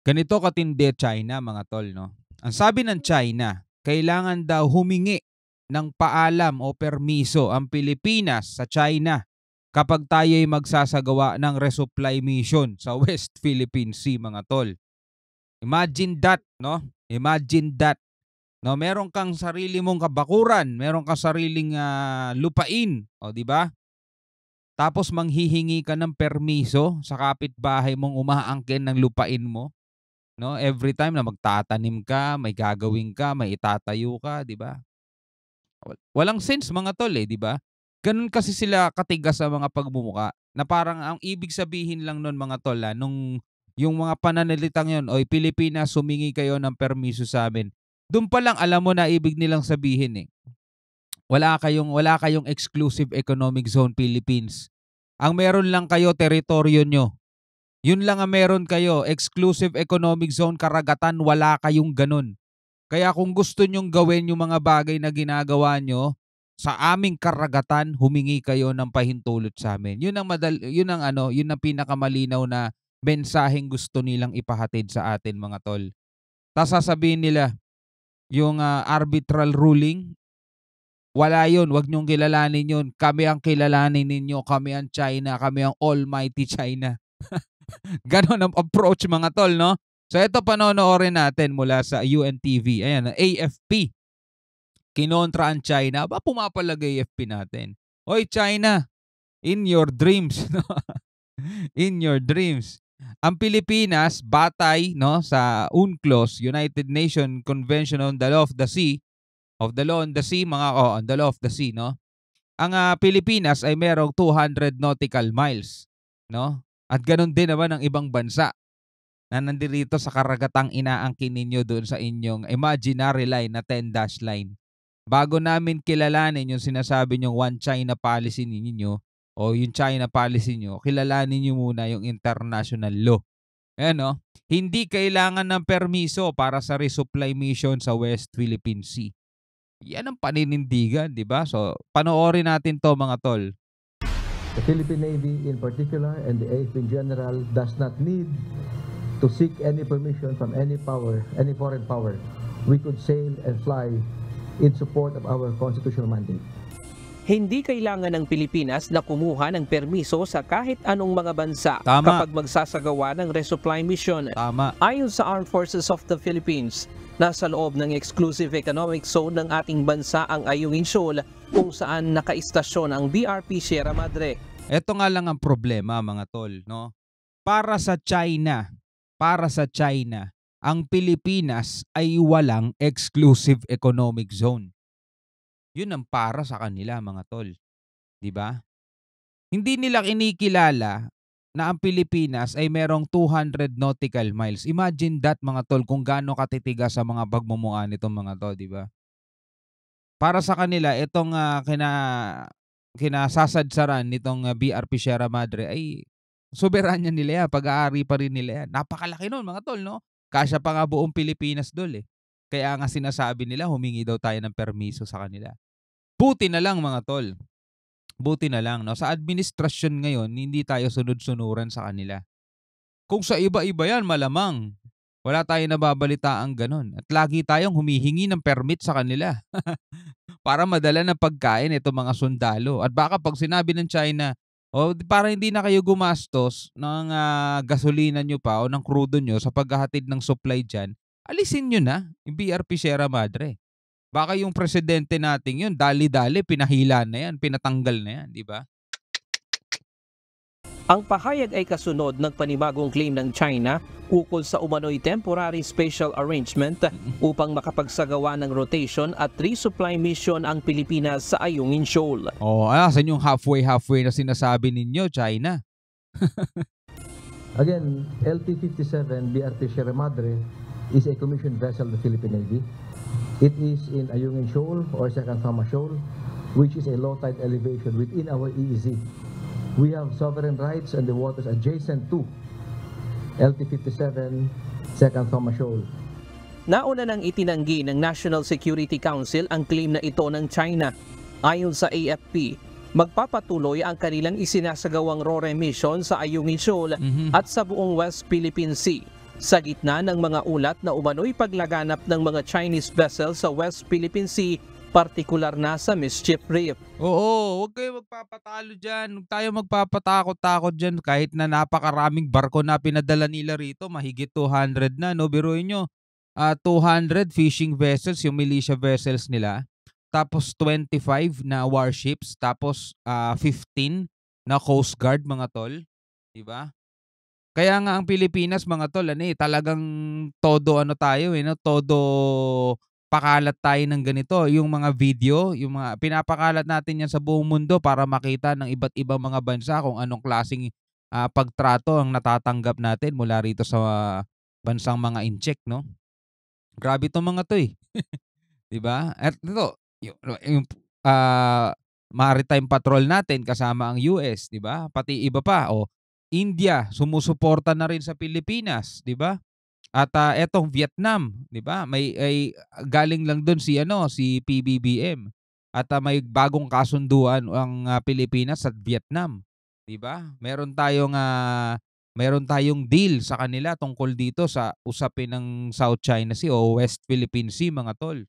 Ganito katindi China mga tol no. Ang sabi ng China, kailangan daw humingi ng paalam o permiso ang Pilipinas sa China kapag tayo ay magsasagawa ng resupply mission sa West Philippine Sea mga tol. Imagine that, no? Imagine that. No, meron kang sarili mong kabakuran, meron kang sariling uh, lupain, o di ba? Tapos manghihingi ka ng permiso sa kapitbahay mong umaangkin ng lupain mo. No, every time na magtatanim ka, may gagawin ka, may itatayo ka, 'di ba? Walang sense mga tol eh, 'di ba? Ganun kasi sila katigas sa mga pagmumuka na parang ang ibig sabihin lang nun mga tol ha, ah, nung yung mga pananalitang yon, oy Pilipinas, sumingi kayo ng permiso sa amin. Doon pa lang alam mo na ibig nilang sabihin eh. Wala kayong wala kayong exclusive economic zone Philippines. Ang meron lang kayo teritoryo nyo. Yun lang ang meron kayo. Exclusive economic zone karagatan, wala kayong ganun. Kaya kung gusto nyong gawin yung mga bagay na ginagawa nyo, sa aming karagatan humingi kayo ng pahintulot sa amin. Yun ang madal yun ang ano, yun ang pinakamalinaw na mensaheng gusto nilang ipahatid sa atin mga tol. Tapos sasabihin nila yung uh, arbitral ruling wala yun, wag niyong kilalanin yun. Kami ang kilalanin ninyo, kami ang China, kami ang almighty China. Ganon ang approach mga tol, no? So ito panonoodin natin mula sa UNTV. Ayan, AFP. Kinontra ang China. Ba pumapalagay AFP natin. Oy China, in your dreams, no? in your dreams. Ang Pilipinas batay no sa UNCLOS, United Nations Convention on the Law of the Sea, of the Law on the Sea, mga oh, on the Law of the Sea, no? Ang uh, Pilipinas ay merong 200 nautical miles, no? At ganun din naman ang ibang bansa na nandirito sa karagatang inaangkin ninyo doon sa inyong imaginary line na 10 dash line. Bago namin kilalanin yung sinasabi nyong one China policy ninyo o yung China policy nyo, kilalanin nyo muna yung international law. Ayan no? Hindi kailangan ng permiso para sa resupply mission sa West Philippine Sea. Yan ang paninindigan, di ba? So, panoorin natin to mga tol. The Philippine Navy in particular and the AFP in general does not need to seek any permission from any power, any foreign power. We could sail and fly in support of our constitutional mandate. Hindi kailangan ng Pilipinas na kumuha ng permiso sa kahit anong mga bansa Tama. kapag magsasagawa ng resupply mission. Tama. Ayon sa Armed Forces of the Philippines, nasa loob ng exclusive economic zone ng ating bansa ang Ayungin Shoal kung saan nakaistasyon ang BRP Sierra Madre. Ito nga lang ang problema mga tol, no? Para sa China, para sa China, ang Pilipinas ay walang exclusive economic zone. Yun ang para sa kanila mga tol. 'Di ba? Hindi nila kinikilala na ang Pilipinas ay merong 200 nautical miles. Imagine that mga tol kung gaano katitiga sa mga bagmumuan nitong mga tol, 'di ba? Para sa kanila itong uh, kina kinasasadsaran nitong uh, ah, BRP Sierra Madre ay soberanya nila yan, pag-aari pa rin nila yan. Napakalaki noon mga tol, no? Kasya pa nga buong Pilipinas dol eh. Kaya nga sinasabi nila, humingi daw tayo ng permiso sa kanila. Buti na lang mga tol. Buti na lang. No? Sa administrasyon ngayon, hindi tayo sunod-sunuran sa kanila. Kung sa iba-iba yan, malamang. Wala tayong nababalitaang ganun. At lagi tayong humihingi ng permit sa kanila. para madala ng pagkain itong mga sundalo. At baka pag sinabi ng China, o oh, para hindi na kayo gumastos ng uh, gasolina nyo pa o ng krudo nyo sa paghahatid ng supply dyan, alisin nyo na yung BRP Sierra Madre. Baka yung presidente natin yun, dali-dali, pinahila na yan, pinatanggal na yan, di ba? Ang pahayag ay kasunod ng panibagong claim ng China ukol sa umano'y temporary special arrangement mm-hmm. upang makapagsagawa ng rotation at resupply mission ang Pilipinas sa Ayungin Shoal. Oh, ah, asan yung halfway-halfway na sinasabi ninyo, China? Again, LT-57 BRT Sierra Madre is a commissioned vessel of the Philippine Navy. It is in Ayungin Shoal or Sacancama Shoal, which is a low tide elevation within our EEZ. We have sovereign rights and the waters adjacent to LT 57 Sacancama Shoal. Nauna nang itinanggi ng National Security Council ang claim na ito ng China. Ayon sa AFP, magpapatuloy ang kanilang isinasagawang RORE mission sa Ayungin Shoal mm-hmm. at sa buong West Philippine Sea sa gitna ng mga ulat na umano'y paglaganap ng mga Chinese vessels sa West Philippine Sea, partikular na sa Mischief Reef. Oo, huwag kayo magpapatalo dyan. Huwag tayo magpapatakot-takot dyan kahit na napakaraming barko na pinadala nila rito. Mahigit 200 na, no? Biruin nyo. Uh, ah, 200 fishing vessels, yung militia vessels nila. Tapos 25 na warships. Tapos uh, ah, 15 na Coast Guard, mga tol. Diba? Kaya nga ang Pilipinas mga tol, ano eh, talagang todo ano tayo eh, no? todo pakalat tayo ng ganito. Yung mga video, yung mga pinapakalat natin yan sa buong mundo para makita ng iba't ibang mga bansa kung anong klaseng uh, pagtrato ang natatanggap natin mula rito sa uh, bansang mga incheck, no? Grabe tong mga to eh. 'Di ba? At ito, yung, yung uh, maritime patrol natin kasama ang US, 'di ba? Pati iba pa. oh, India sumusuporta na rin sa Pilipinas, 'di ba? At uh, etong Vietnam, 'di ba? May ay galing lang doon si ano, si PBBM. At uh, may bagong kasunduan ang uh, Pilipinas at Vietnam, 'di ba? Meron tayong uh, meron tayong deal sa kanila tungkol dito sa usapin ng South China Sea o West Philippine Sea, mga tol.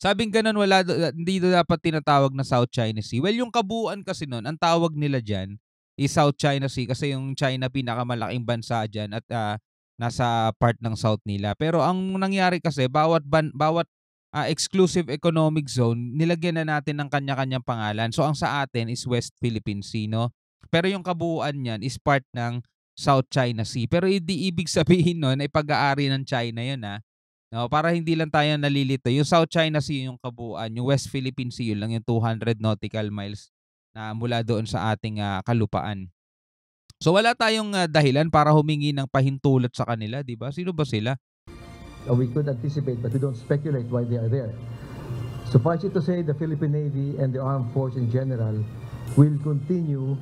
Sabing ganun, wala, hindi dapat tinatawag na South China Sea. Well, yung kabuuan kasi nun, ang tawag nila dyan is South China Sea kasi yung China pinakamalaking bansa diyan at uh, nasa part ng south nila. Pero ang nangyari kasi bawat ban, bawat uh, exclusive economic zone nilagyan na natin ng kanya-kanyang pangalan. So ang sa atin is West Philippine Sea no. Pero yung kabuuan niyan is part ng South China Sea. Pero hindi ibig sabihin no ay pag aari ng China yun, ha. Ah, no, para hindi lang tayo nalilito. Yung South China Sea yung kabuuan, yung West Philippine Sea yun lang yung 200 nautical miles na mula doon sa ating uh, kalupaan. So wala tayong uh, dahilan para humingi ng pahintulot sa kanila, di ba? Sino ba sila? Uh, we could anticipate but we don't speculate why they are there. Suffice it to say, the Philippine Navy and the armed force in general will continue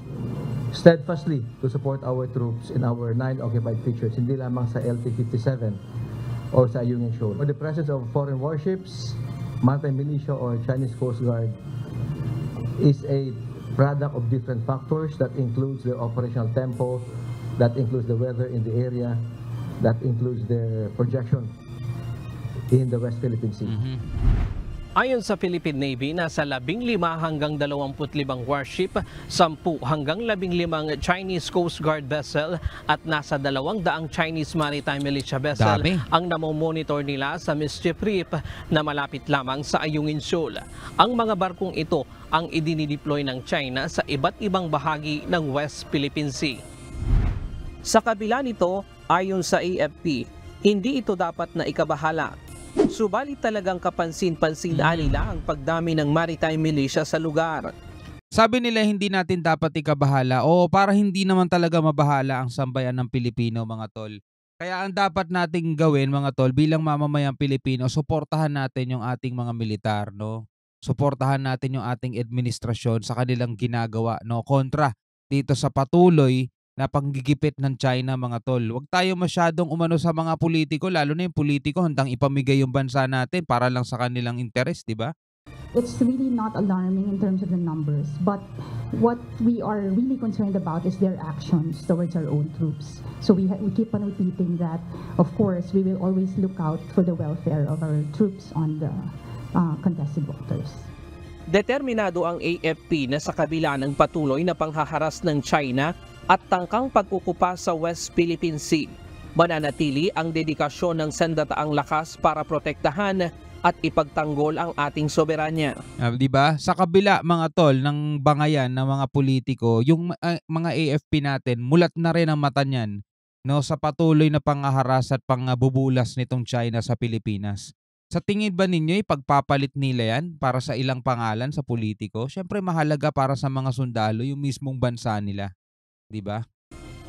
steadfastly to support our troops in our nine occupied features, hindi lamang sa LT-57 or sa Union Shoal. Or the presence of foreign warships, maritime militia or Chinese Coast Guard is a product of different factors that includes the operational tempo, that includes the weather in the area, that includes their projection in the West Philippine Sea. Mm -hmm. Ayon sa Philippine Navy, nasa 15 hanggang 25 warship, 10 hanggang 15 Chinese Coast Guard vessel at nasa 200 Chinese Maritime Militia vessel Dami. ang namomonitor nila sa mischief reef na malapit lamang sa Ayungin Shoal. Ang mga barkong ito ang idinideploy ng China sa iba't ibang bahagi ng West Philippine Sea. Sa kabila nito, ayon sa AFP, hindi ito dapat na ikabahala Subalit talagang kapansin-pansin alila ang pagdami ng maritime militia sa lugar. Sabi nila hindi natin dapat ikabahala o para hindi naman talaga mabahala ang sambayan ng Pilipino mga tol. Kaya ang dapat nating gawin mga tol bilang mamamayang Pilipino, suportahan natin yung ating mga militar, no? Suportahan natin yung ating administrasyon sa kanilang ginagawa, no? Kontra dito sa patuloy na panggigipit ng China mga tol. Huwag tayo masyadong umano sa mga politiko, lalo na yung politiko handang ipamigay yung bansa natin para lang sa kanilang interest, di ba? It's really not alarming in terms of the numbers, but what we are really concerned about is their actions towards our own troops. So we, we keep on repeating that, of course, we will always look out for the welfare of our troops on the uh, contested waters. Determinado ang AFP na sa kabila ng patuloy na panghaharas ng China at tangkang pagkukupa sa West Philippine Sea. Mananatili ang dedikasyon ng sandataang lakas para protektahan at ipagtanggol ang ating soberanya. Uh, 'Di ba? Sa kabila mga tol ng bangayan ng mga politiko, yung uh, mga AFP natin mulat na rin ang mata niyan no sa patuloy na pangaharas at pangabubulas nitong China sa Pilipinas. Sa tingin ba ninyo ipagpapalit nila yan para sa ilang pangalan sa politiko? Siyempre mahalaga para sa mga sundalo yung mismong bansa nila. 'di ba?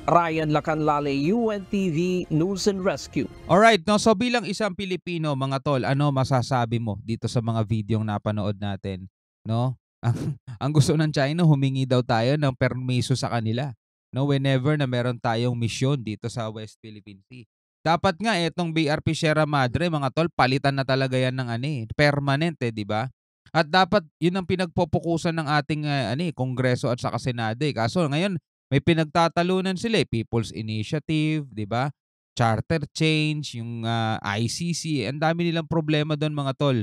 Ryan Lacanlale, UNTV News and Rescue. All right, no, so bilang isang Pilipino, mga tol, ano masasabi mo dito sa mga videong napanood natin, no? Ang, ang gusto ng China, humingi daw tayo ng permiso sa kanila, no? Whenever na meron tayong misyon dito sa West Philippine Sea. Dapat nga itong BRP Sierra Madre, mga tol, palitan na talaga yan ng ani, eh, permanent eh, 'di ba? At dapat 'yun ang pinagpopokusan ng ating uh, eh, ani, eh, Kongreso at saka Senado. Eh. Kaso ngayon, may pinagtatalunan sila eh. People's Initiative, di ba? Charter change, yung uh, ah, ICC, ang dami nilang problema doon mga tol.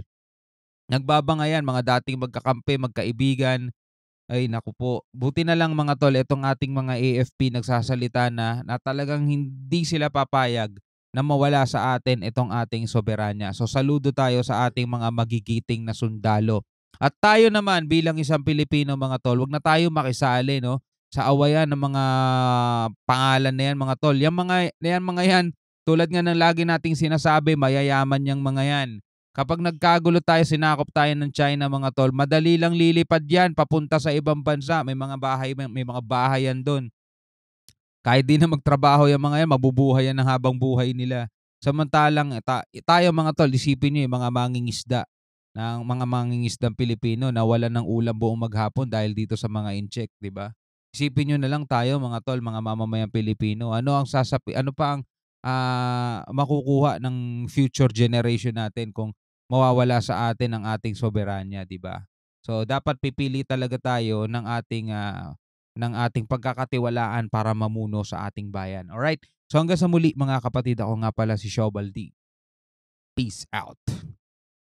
Nagbabangayan mga dating magkakampi, magkaibigan. Ay naku po, buti na lang mga tol, itong ating mga AFP nagsasalita na, na talagang hindi sila papayag na mawala sa atin itong ating soberanya. So saludo tayo sa ating mga magigiting na sundalo. At tayo naman bilang isang Pilipino mga tol, wag na tayo makisali no sa awayan ng mga pangalan na yan mga tol. Yan mga, yan mga yan, tulad nga ng lagi nating sinasabi, mayayaman yang mga yan. Kapag nagkagulo tayo, sinakop tayo ng China mga tol, madali lang lilipad yan papunta sa ibang bansa. May mga bahay, may, may mga bahay yan doon. Kahit di na magtrabaho yung mga yan, mabubuhay yan ng habang buhay nila. Samantalang eh, ta, eh, tayo mga tol, isipin nyo yung mga mangingisda ng mga mangingisdang Pilipino na wala ng ulam buong maghapon dahil dito sa mga incheck, di ba? Isipin niyo na lang tayo mga tol, mga mamamayang Pilipino. Ano ang sasapi, ano pa ang uh, makukuha ng future generation natin kung mawawala sa atin ang ating soberanya, di ba? So dapat pipili talaga tayo ng ating uh, ng ating pagkakatiwalaan para mamuno sa ating bayan. All right? So hanggang sa muli mga kapatid, ako nga pala si Shobaldi. Peace out.